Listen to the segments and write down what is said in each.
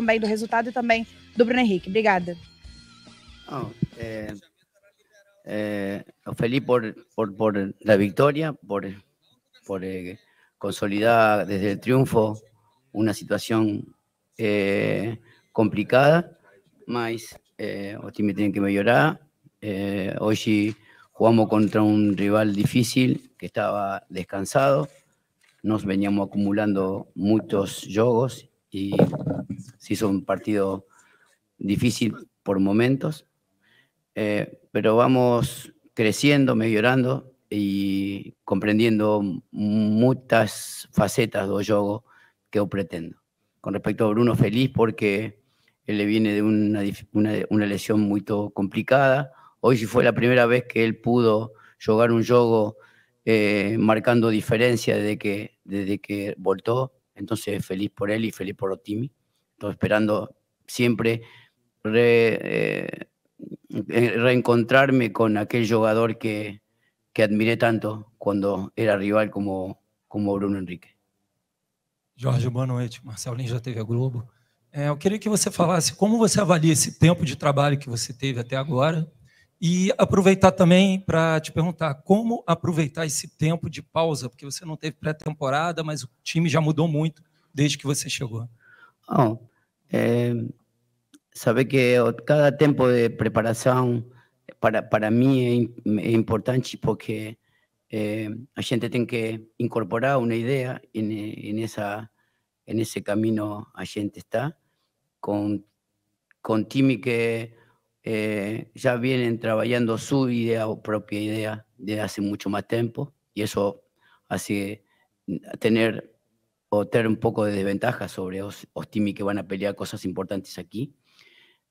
também do resultado e também do Bruno Henrique. Obrigada. Ah, é, é, oh, feliz por, por, por, la por, por eh, consolidar desde o triunfo uma situação eh, complicada, mas eh, o time tem que melhorar. Hoje jugamos contra um rival difícil que estava descansado, nos veníamos acumulando muitos jogos y se hizo un partido difícil por momentos, eh, pero vamos creciendo, mejorando y comprendiendo muchas facetas del juego que yo pretendo. Con respecto a Bruno, feliz porque él le viene de una, una, lesión muy complicada. Hoy sí fue la primera vez que él pudo jugar un juego eh, marcando diferencia desde que, desde que voltó Entonces, feliz por él y feliz por Otimi. Estoy esperando siempre re, eh, reencontrarme con aquel jugador que, que admiré tanto cuando era rival como, como Bruno Henrique. Jorge, boa noite. Marcelinho já teve a Globo. É, eu queria que você falasse como você avalia esse tempo de trabalho que você teve até agora e aproveitar também para te perguntar como aproveitar esse tempo de pausa, porque você não teve pré-temporada, mas o time já mudou muito desde que você chegou. Oh, é, sabe que cada tempo de preparação para, para mim é, é importante porque é, a gente tem que incorporar uma ideia e, e nessa, nesse caminho a gente está com, com time que Eh, ya vienen trabajando su idea o propia idea de hace mucho más tiempo y eso hace mm, tener o tener un poco de desventaja sobre los, que van a pelear cosas importantes aquí.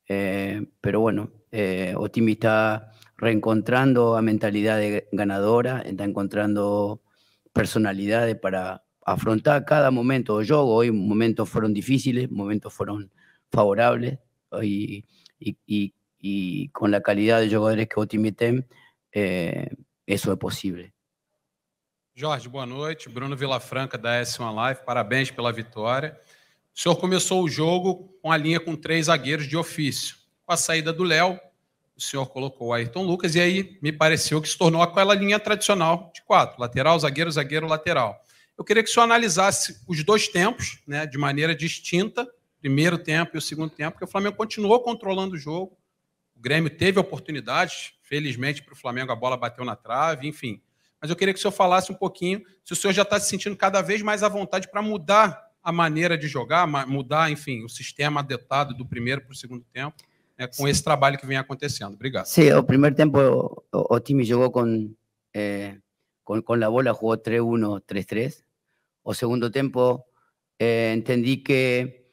Eh, pero bueno, eh, Otimi está reencontrando la mentalidad de ganadora, está encontrando personalidades para afrontar cada momento yo Hoy momentos fueron difíciles, momentos fueron favorables y, y y con la calidad de jogadores que o tem, eh, isso é possível. Jorge, boa noite. Bruno Vilafranca da S1 Live, parabéns pela vitória. O senhor começou o jogo com a linha com três zagueiros de ofício. Com a saída do Léo, o senhor colocou o Ayrton Lucas e aí me pareceu que se tornou aquela linha tradicional de quatro: lateral, zagueiro, zagueiro, lateral. Eu queria que o senhor analisasse os dois tempos, né, de maneira distinta, primeiro tempo e o segundo tempo, porque o Flamengo continuou controlando o jogo, o Grêmio teve oportunidades, felizmente para o Flamengo a bola bateu na trave, enfim. Mas eu queria que o senhor falasse um pouquinho se o senhor já está se sentindo cada vez mais à vontade para mudar a maneira de jogar, mudar, enfim, o sistema adaptado do primeiro para o segundo tempo, né, com esse trabalho que vem acontecendo. Obrigado. Sim, o primeiro tempo o, o, time jogou com, eh, com, com a bola, jogou 3-1, 3-3. O segundo tempo eh, entendi que,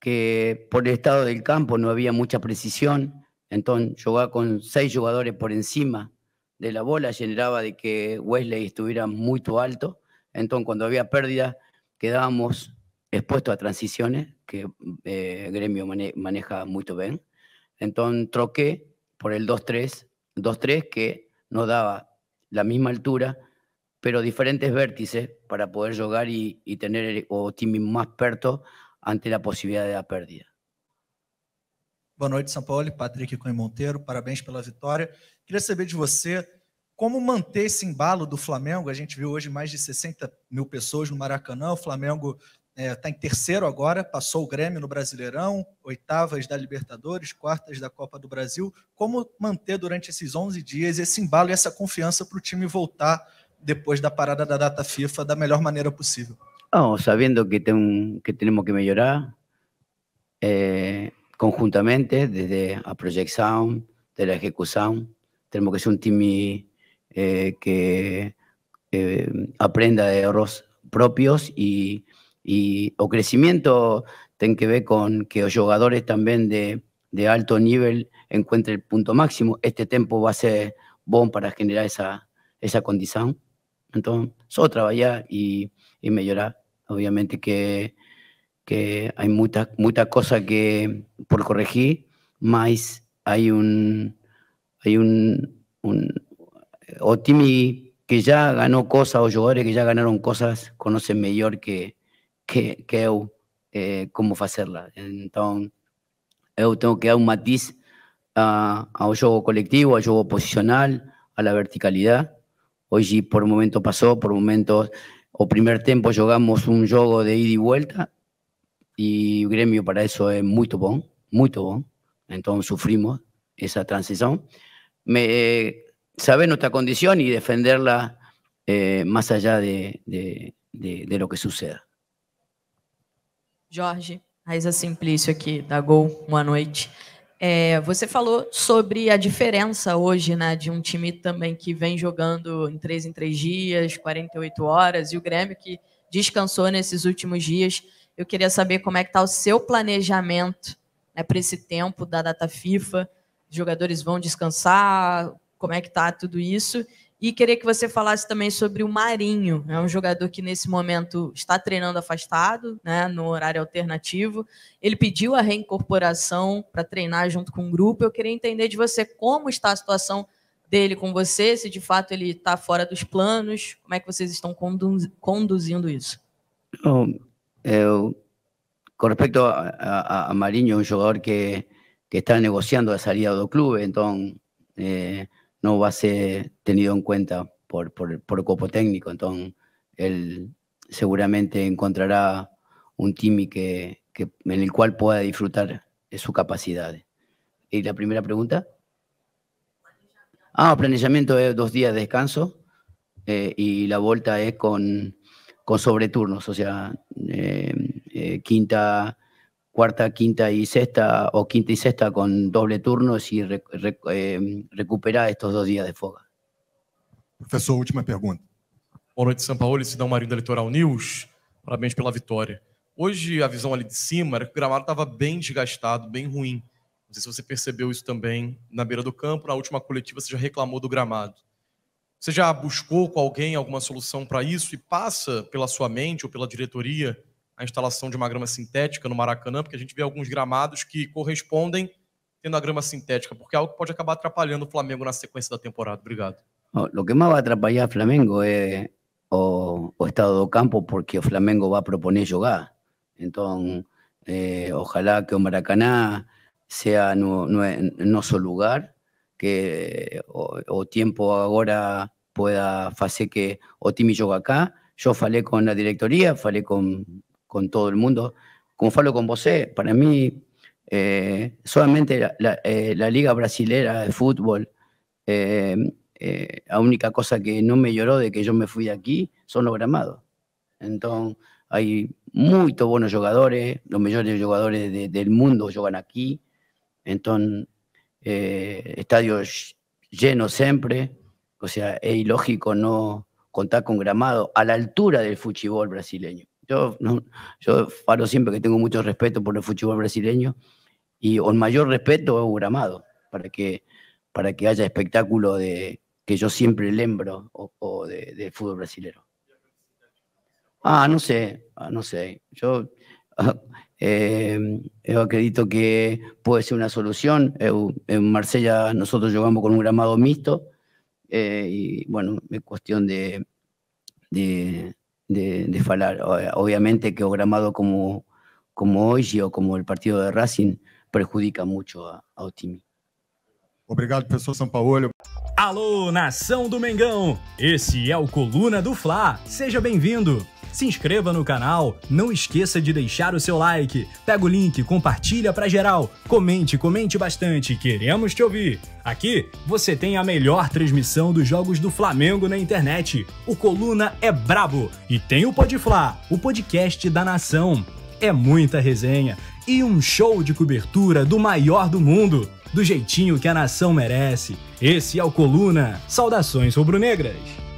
que por estado do campo não havia muita precisão. Entonces, jugar con seis jugadores por encima de la bola generaba de que Wesley estuviera muy alto. Entonces, cuando había pérdida, quedábamos expuestos a transiciones que eh, Gremio maneja muy bien. Entonces, troqué por el 2-3, 2-3 que nos daba la misma altura, pero diferentes vértices para poder jugar y, tener eh, o timing más perto ante la posibilidad de la pérdida. Boa noite, São Paulo. Patrick Cunha Monteiro, parabéns pela vitória. Queria saber de você como manter esse embalo do Flamengo. A gente viu hoje mais de 60 mil pessoas no Maracanã. O Flamengo está é, tá em terceiro agora, passou o Grêmio no Brasileirão, oitavas da Libertadores, quartas da Copa do Brasil. Como manter durante esses 11 dias esse embalo e essa confiança para o time voltar depois da parada da data FIFA da melhor maneira possível? sabendo que, tem, que temos que melhorar, É... conjuntamente desde a proyección, de la ejecución. Tenemos que ser un team eh, que eh, aprenda de errores propios y, o crecimiento tiene que ver con que los jugadores también de, alto nivel encuentren el punto máximo. Este tiempo va a ser bom para generar esa, esa condición. Entonces, solo trabajar y, y mejorar. Obviamente que que hay mucha mucha cosa que por corregir, más hay un Hay un, un eh, o que ya ganó cosas, o jugadores que ya ganaron cosas, conocen mejor que que, que eu eh, Entonces, yo tengo que dar un matiz a, juego colectivo, al juego posicional, posicional, la verticalidad. Hoy, por momento pasó. por momentos o primer tiempo jugamos un juego de ida y vuelta. e o Grêmio para isso é muito bom, muito bom. Então sofrimos essa transição. Me, saber nossa condição e defenderla eh, más allá de, de, de, de, lo que suceda. Jorge, Raíssa Simplício aqui, da Gol, boa noite. É, você falou sobre a diferença hoje né, de um time também que vem jogando em três em três dias, 48 horas, e o Grêmio que descansou nesses últimos dias. Eu queria saber como é que está o seu planejamento né, para esse tempo da data FIFA. Os jogadores vão descansar? Como é que está tudo isso? E queria que você falasse também sobre o Marinho. É um jogador que nesse momento está treinando afastado, né, no horário alternativo. Ele pediu a reincorporação para treinar junto com o grupo. Eu queria entender de você como está a situação dele com você, se de fato ele está fora dos planos, como é que vocês estão conduzindo isso? Bom, Eh, con respecto a, mariño un jugador que, está negociando la salida del club, entonces eh, no va a ser tenido en cuenta por, por, el cuerpo técnico, entonces él seguramente encontrará un time en el cual pueda disfrutar de su capacidad. ¿Y la primera pregunta? Ah, planeamiento de dos días de descanso eh, y la vuelta es con con sobreturnos, o sea, eh, eh, quinta, cuarta, quinta y sexta, o quinta y sexta con doble turno y re, re, eh, recuperar estos dos dias de folga. Professor, última pergunta. Boa noite, São Paulo. Esse Marinho da Litoral News. Parabéns pela vitória. Hoje, a visão ali de cima era que o gramado estava bem desgastado, bem ruim. Não sei se você percebeu isso também na beira do campo. Na última coletiva, você já reclamou do gramado. Você já buscou com alguém alguma solução para isso e passa pela sua mente ou pela diretoria a instalação de uma grama sintética no Maracanã? Porque a gente vê alguns gramados que correspondem tendo a grama sintética, porque é algo que pode acabar atrapalhando o Flamengo na sequência da temporada. Obrigado. O que mais vai atrapalhar o Flamengo é o, o, estado do campo, porque o Flamengo vai proponer jogar. Então, eh, ojalá que o Maracanã seja no, no, nosso lugar que o, tiempo ahora pueda hacer que o time acá. Yo falé con la directoría, hablé con, con todo el mundo. Como falo con vos eh, para mí eh, solamente eh, la, Liga Brasilera de Fútbol, la única cosa que no me lloró de que yo me fui de aquí son los gramados. Entonces, hay muy buenos jugadores, los mejores jugadores del mundo juegan aquí. Entonces, eh, estadios llenos siempre, o sea, es ilógico no contar con gramado a la altura del fútbol brasileño. Yo, no, yo siempre que tengo mucho respeto por el fútbol brasileño y con mayor respeto es un gramado para que, para que haya espectáculo de, que yo siempre lembro o, de fútbol brasileño. Ah, no sé, ah, no sé. Yo yo eh, yo acredito que puede ser una solución. en Marsella nosotros jugamos con un gramado mixto eh, Y bueno, Es cuestión de, de, de, falar. Obviamente que o gramado como, como hoy o como el partido de Racing prejudica mucho a, time. Obrigado, profesor São Paulo. Alô, nação do Mengão! Esse é o Coluna do Fla. Seja bem-vindo. se inscreva no canal, não esqueça de deixar o seu like, pega o link, compartilha pra geral, comente, comente bastante, queremos te ouvir. Aqui você tem a melhor transmissão dos jogos do Flamengo na internet. O Coluna é brabo e tem o Podfla, o podcast da nação. É muita resenha e um show de cobertura do maior do mundo, do jeitinho que a nação merece. Esse é o Coluna. Saudações rubro-negras.